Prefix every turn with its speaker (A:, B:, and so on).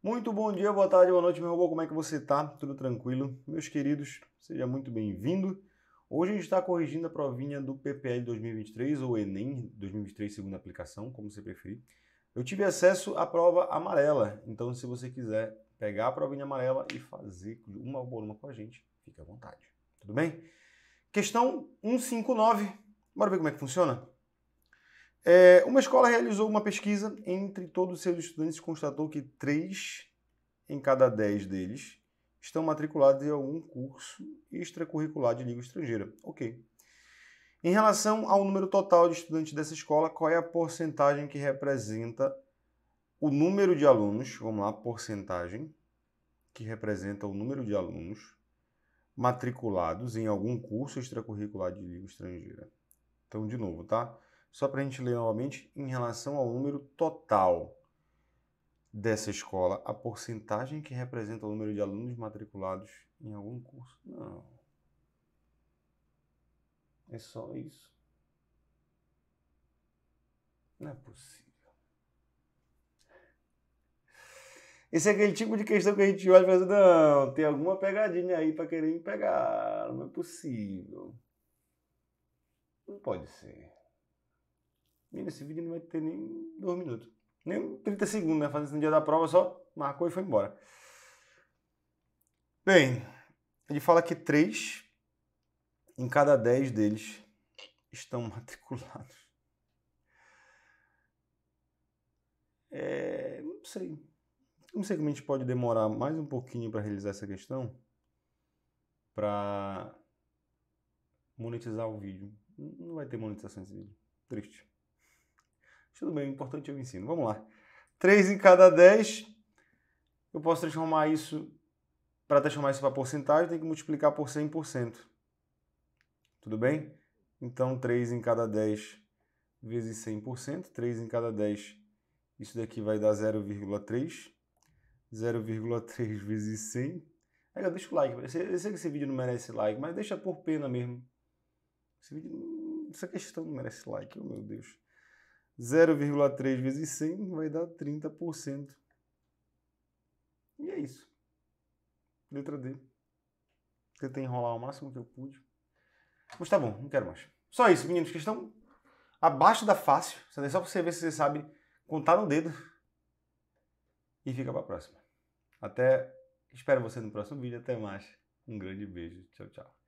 A: Muito bom dia, boa tarde, boa noite, meu robô. Como é que você tá? Tudo tranquilo? Meus queridos, seja muito bem-vindo. Hoje a gente está corrigindo a provinha do PPL 2023 ou Enem 2023 segunda aplicação, como você preferir. Eu tive acesso à prova amarela, então se você quiser pegar a provinha amarela e fazer uma por uma com a gente, fique à vontade. Tudo bem? Questão 159. Bora ver como é que funciona? É, uma escola realizou uma pesquisa entre todos os seus estudantes e constatou que 3 em cada 10 deles estão matriculados em algum curso extracurricular de língua estrangeira. Ok. Em relação ao número total de estudantes dessa escola, qual é a porcentagem que representa o número de alunos? Vamos lá, porcentagem que representa o número de alunos matriculados em algum curso extracurricular de língua estrangeira. Então, de novo, tá? Só para a gente ler novamente, em relação ao número total dessa escola, a porcentagem que representa o número de alunos matriculados em algum curso? Não. É só isso? Não é possível. Esse é aquele tipo de questão que a gente olha e fala assim, não, tem alguma pegadinha aí para querer me pegar, não é possível. Não pode ser. Menino, esse vídeo não vai ter nem dois minutos. Nem 30 segundos, né? Fazendo no dia da prova, só marcou e foi embora. Bem, ele fala que três em cada dez deles estão matriculados. É, não sei. Não sei como a gente pode demorar mais um pouquinho para realizar essa questão para monetizar o vídeo. Não vai ter monetização nesse vídeo. Triste. Tudo bem, o importante é o ensino. Vamos lá. 3 em cada 10, eu posso transformar isso, para transformar isso para porcentagem, tem que multiplicar por 100%. Tudo bem? Então, 3 em cada 10 vezes 100%, 3 em cada 10, isso daqui vai dar 0,3. 0,3 vezes 100. Aí, deixa o like. Eu sei que esse vídeo não merece like, mas deixa por pena mesmo. Vídeo, hum, essa questão não merece like, oh meu Deus. 0,3 vezes 100 vai dar 30%. E é isso. Letra D. Tentei enrolar o máximo que eu pude. Mas tá bom, não quero mais. Só isso, meninos. Questão abaixo da fácil. É só para você ver se você sabe contar no dedo. E fica para próxima. Até. Espero você no próximo vídeo. Até mais. Um grande beijo. Tchau, tchau.